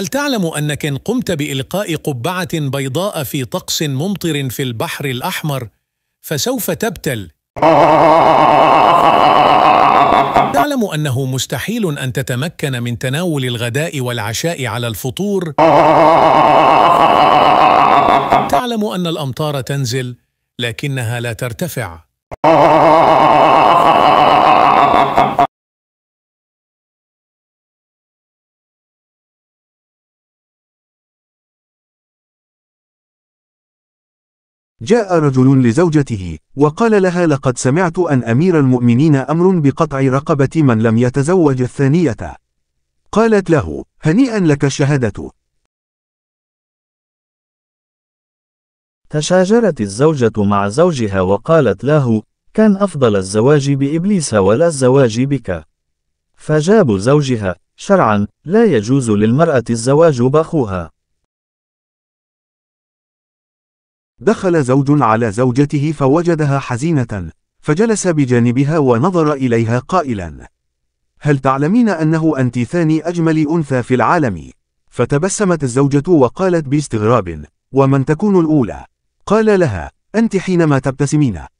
هل تعلم أنك إن قمت بإلقاء قبعة بيضاء في طقس ممطر في البحر الأحمر فسوف تبتل؟ تعلم أنه مستحيل أن تتمكن من تناول الغداء والعشاء على الفطور؟ تعلم أن الأمطار تنزل لكنها لا ترتفع جاء رجل لزوجته وقال لها لقد سمعت أن أمير المؤمنين أمر بقطع رقبة من لم يتزوج الثانية قالت له هنيئا لك الشهادة تشاجرت الزوجة مع زوجها وقالت له كان أفضل الزواج بإبليس ولا الزواج بك فجاب زوجها شرعا لا يجوز للمرأة الزواج بأخوها دخل زوج على زوجته فوجدها حزينة فجلس بجانبها ونظر إليها قائلا هل تعلمين أنه أنت ثاني أجمل أنثى في العالم؟ فتبسمت الزوجة وقالت باستغراب ومن تكون الأولى؟ قال لها أنت حينما تبتسمين